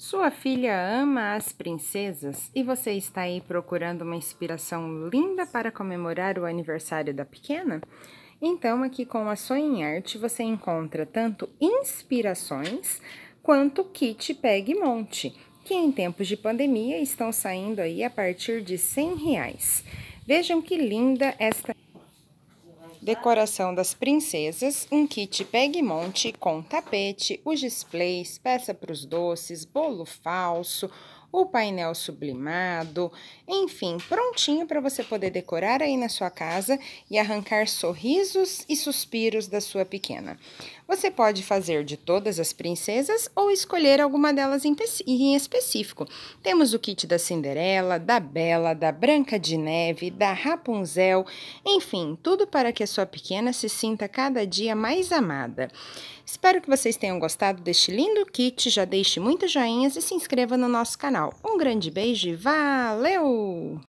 Sua filha ama as princesas e você está aí procurando uma inspiração linda para comemorar o aniversário da pequena? Então, aqui com a Sonho em Arte você encontra tanto inspirações quanto kit Pegue Monte, que em tempos de pandemia estão saindo aí a partir de 100 reais. Vejam que linda esta decoração das princesas, um kit pegue-monte com tapete, os displays, peça para os doces, bolo falso, o painel sublimado, enfim, prontinho para você poder decorar aí na sua casa e arrancar sorrisos e suspiros da sua pequena. Você pode fazer de todas as princesas ou escolher alguma delas em específico. Temos o kit da Cinderela, da Bela, da Branca de Neve, da Rapunzel, enfim, tudo para que a sua pequena se sinta cada dia mais amada. Espero que vocês tenham gostado deste lindo kit, já deixe muitos joinhas e se inscreva no nosso canal canal. Um grande beijo e valeu!